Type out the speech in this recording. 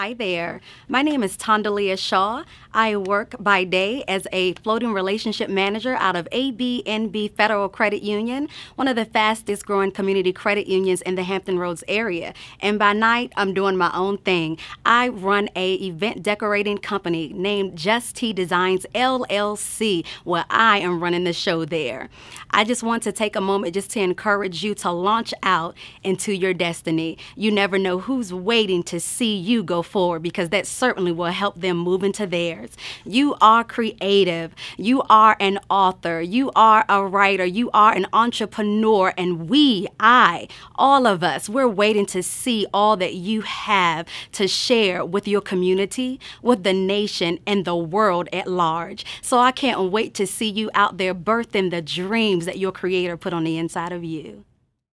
Hi there. My name is Tondalia Shaw. I work by day as a floating relationship manager out of ABNB Federal Credit Union, one of the fastest growing community credit unions in the Hampton Roads area. And by night, I'm doing my own thing. I run a event decorating company named Just T Designs LLC, where I am running the show there. I just want to take a moment just to encourage you to launch out into your destiny. You never know who's waiting to see you go forward because that certainly will help them move into theirs. You are creative. You are an author. You are a writer. You are an entrepreneur. And we, I, all of us, we're waiting to see all that you have to share with your community, with the nation, and the world at large. So I can't wait to see you out there birthing the dreams that your creator put on the inside of you.